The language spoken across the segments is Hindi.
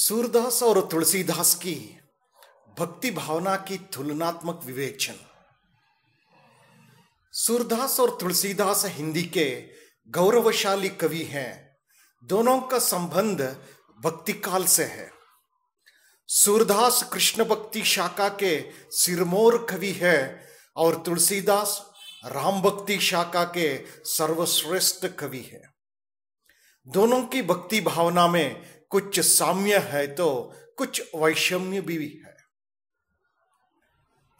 सूरदास और तुलसीदास की भक्ति भावना की तुलनात्मक विवेचन सूरदास और तुलसीदास हिंदी के गौरवशाली कवि हैं दोनों का संबंध भक्ति काल से है सूरदास कृष्ण भक्ति शाखा के सिरमोर कवि है और तुलसीदास राम भक्ति शाखा के सर्वश्रेष्ठ कवि है दोनों की भक्ति भावना में कुछ साम्य है तो कुछ वैषम्य भी है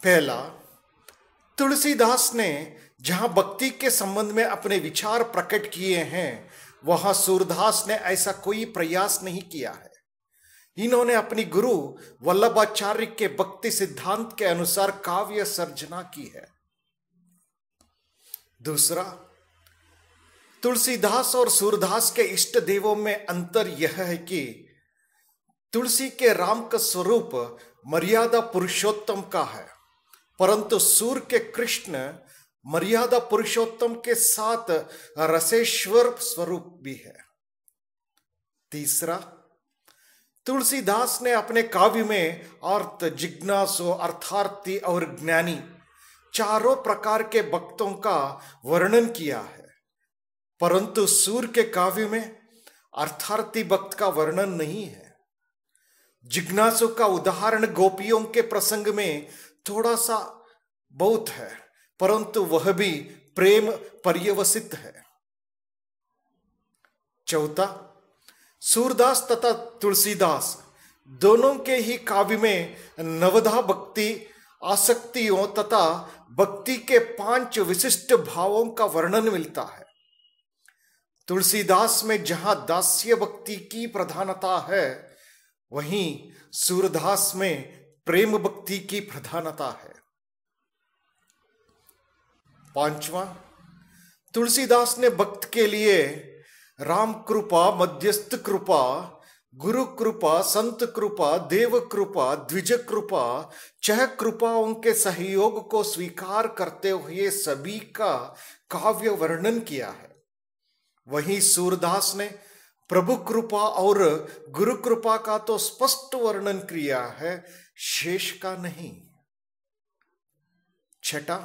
पहला तुलसीदास ने जहां भक्ति के संबंध में अपने विचार प्रकट किए हैं वहां सूरदास ने ऐसा कोई प्रयास नहीं किया है इन्होंने अपनी गुरु वल्लभाचार्य के भक्ति सिद्धांत के अनुसार काव्य सर्जना की है दूसरा तुलसीदास और सूरदास के इष्ट देवों में अंतर यह है कि तुलसी के राम का स्वरूप मर्यादा पुरुषोत्तम का है परंतु सूर के कृष्ण मर्यादा पुरुषोत्तम के साथ रसेश्वर स्वरूप भी है तीसरा तुलसीदास ने अपने काव्य में अर्थ जिज्ञासो अर्थार्थी और ज्ञानी चारों प्रकार के भक्तों का वर्णन किया है परंतु सूर के काव्य में अर्थार्थी भक्त का वर्णन नहीं है जिज्ञासु का उदाहरण गोपियों के प्रसंग में थोड़ा सा बहुत है परंतु वह भी प्रेम पर्यवसित है चौथा सूरदास तथा तुलसीदास दोनों के ही काव्य में नवधा भक्ति आसक्तियों तथा भक्ति के पांच विशिष्ट भावों का वर्णन मिलता है तुलसीदास में जहां दास्य भक्ति की प्रधानता है वहीं सूरदास में प्रेम भक्ति की प्रधानता है पांचवा तुलसीदास ने भक्त के लिए राम कृपा मध्यस्थ कृपा गुरु कृपा संत कृपा देव कृपा द्विज कृपा चह कृपा उनके सहयोग को स्वीकार करते हुए सभी का काव्य वर्णन किया है वहीं सूरदास ने प्रभु कृपा और गुरु कृपा का तो स्पष्ट वर्णन किया है शेष का नहीं छठा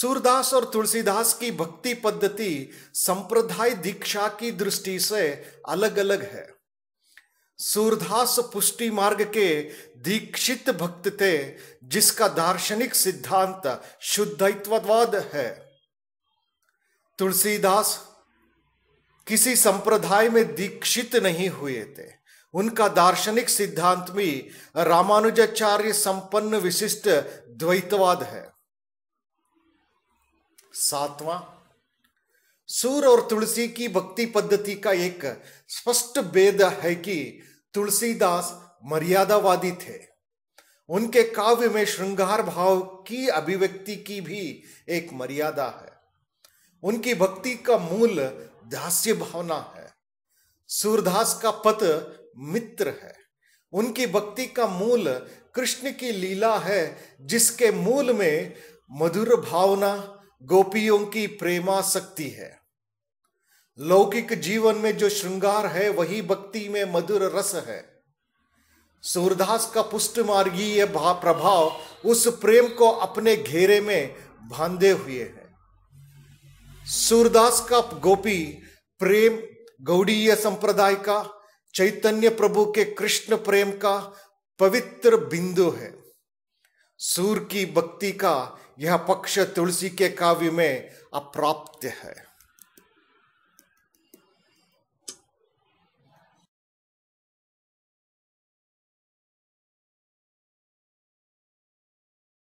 सूरदास और तुलसीदास की भक्ति पद्धति संप्रदाय दीक्षा की दृष्टि से अलग अलग है सूरदास पुष्टि मार्ग के दीक्षित भक्त थे जिसका दार्शनिक सिद्धांत शुद्धत्ववाद है तुलसीदास किसी संप्रदाय में दीक्षित नहीं हुए थे उनका दार्शनिक सिद्धांत भी रामानुजाचार्य संपन्न विशिष्ट द्वैतवाद है सातवां सूर और तुलसी की भक्ति पद्धति का एक स्पष्ट भेद है कि तुलसीदास मर्यादावादी थे उनके काव्य में श्रृंगार भाव की अभिव्यक्ति की भी एक मर्यादा है उनकी भक्ति का मूल दास्य भावना है सूरदास का पत मित्र है उनकी भक्ति का मूल कृष्ण की लीला है जिसके मूल में मधुर भावना गोपियों की प्रेमा शक्ति है लौकिक जीवन में जो श्रृंगार है वही भक्ति में मधुर रस है सूरदास का पुष्ट मार्गीय प्रभाव उस प्रेम को अपने घेरे में बांधे हुए है सूरदास का गोपी प्रेम गौड़ीय संप्रदाय का चैतन्य प्रभु के कृष्ण प्रेम का पवित्र बिंदु है सूर की भक्ति का यह पक्ष तुलसी के काव्य में अप्राप्त है